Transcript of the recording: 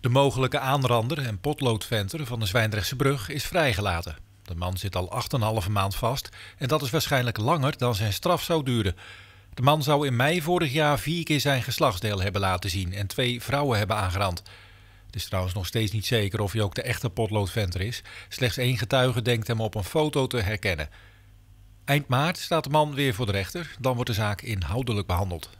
De mogelijke aanrander en potloodventer van de Zwijndrechtse brug is vrijgelaten. De man zit al 8,5 maand vast en dat is waarschijnlijk langer dan zijn straf zou duren. De man zou in mei vorig jaar vier keer zijn geslachtsdeel hebben laten zien en twee vrouwen hebben aangerand. Het is trouwens nog steeds niet zeker of hij ook de echte potloodventer is. Slechts één getuige denkt hem op een foto te herkennen. Eind maart staat de man weer voor de rechter, dan wordt de zaak inhoudelijk behandeld.